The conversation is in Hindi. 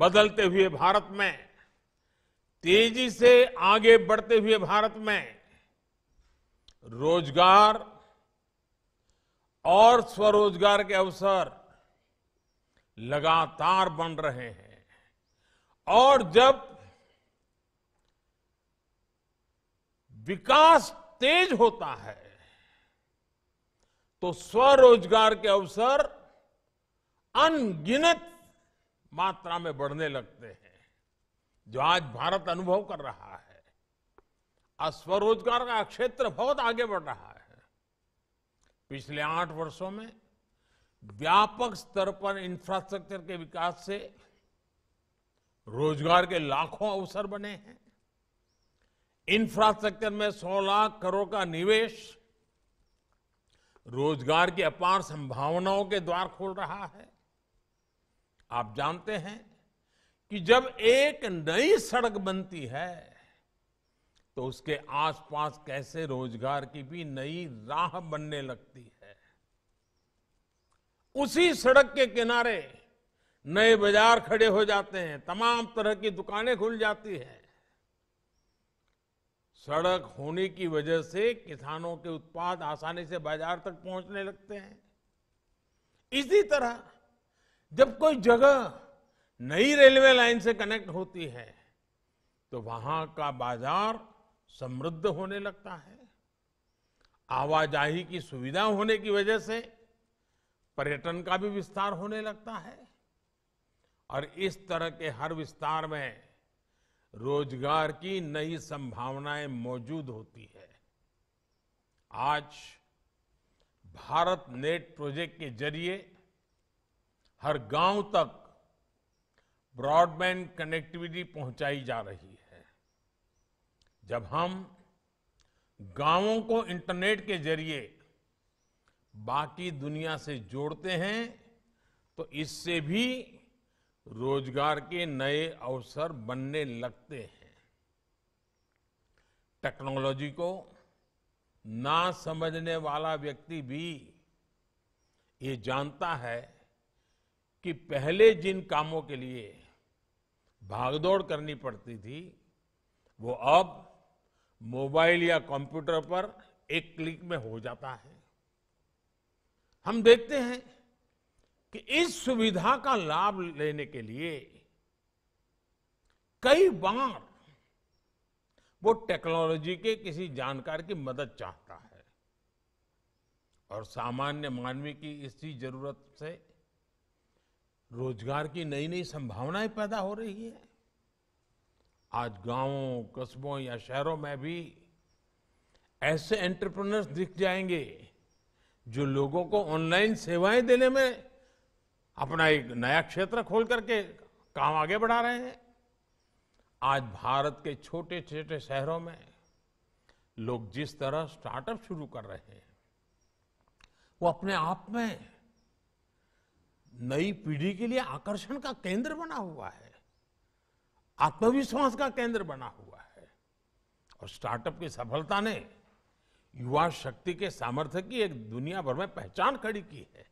बदलते हुए भारत में तेजी से आगे बढ़ते हुए भारत में रोजगार और स्वरोजगार के अवसर लगातार बन रहे हैं और जब विकास तेज होता है तो स्वरोजगार के अवसर अनगिनत मात्रा में बढ़ने लगते हैं जो आज भारत अनुभव कर रहा है आज स्वरोजगार का क्षेत्र बहुत आगे बढ़ रहा है पिछले आठ वर्षों में व्यापक स्तर पर इंफ्रास्ट्रक्चर के विकास से रोजगार के लाखों अवसर बने हैं इंफ्रास्ट्रक्चर में 16 लाख करोड़ का निवेश रोजगार की अपार संभावनाओं के द्वार खोल रहा है आप जानते हैं कि जब एक नई सड़क बनती है तो उसके आसपास कैसे रोजगार की भी नई राह बनने लगती है उसी सड़क के किनारे नए बाजार खड़े हो जाते हैं तमाम तरह की दुकानें खुल जाती हैं सड़क होने की वजह से किसानों के उत्पाद आसानी से बाजार तक पहुंचने लगते हैं इसी तरह जब कोई जगह नई रेलवे लाइन से कनेक्ट होती है तो वहां का बाजार समृद्ध होने लगता है आवाजाही की सुविधा होने की वजह से पर्यटन का भी विस्तार होने लगता है और इस तरह के हर विस्तार में रोजगार की नई संभावनाएं मौजूद होती है आज भारत नेट प्रोजेक्ट के जरिए हर गांव तक ब्रॉडबैंड कनेक्टिविटी पहुंचाई जा रही है जब हम गांवों को इंटरनेट के जरिए बाकी दुनिया से जोड़ते हैं तो इससे भी रोजगार के नए अवसर बनने लगते हैं टेक्नोलॉजी को ना समझने वाला व्यक्ति भी ये जानता है कि पहले जिन कामों के लिए भागदौड़ करनी पड़ती थी वो अब मोबाइल या कंप्यूटर पर एक क्लिक में हो जाता है हम देखते हैं कि इस सुविधा का लाभ लेने के लिए कई बार वो टेक्नोलॉजी के किसी जानकार की मदद चाहता है और सामान्य मानवी की इसी जरूरत से रोजगार की नई नई संभावनाएं पैदा हो रही है आज गांवों कस्बों या शहरों में भी ऐसे एंटरप्रेनर्स दिख जाएंगे जो लोगों को ऑनलाइन सेवाएं देने में अपना एक नया क्षेत्र खोल करके काम आगे बढ़ा रहे हैं आज भारत के छोटे छोटे शहरों में लोग जिस तरह स्टार्टअप शुरू कर रहे हैं वो अपने आप में नई पीढ़ी के लिए आकर्षण का केंद्र बना हुआ है आत्मविश्वास का केंद्र बना हुआ है और स्टार्टअप की सफलता ने युवा शक्ति के सामर्थ्य की एक दुनिया भर में पहचान खड़ी की है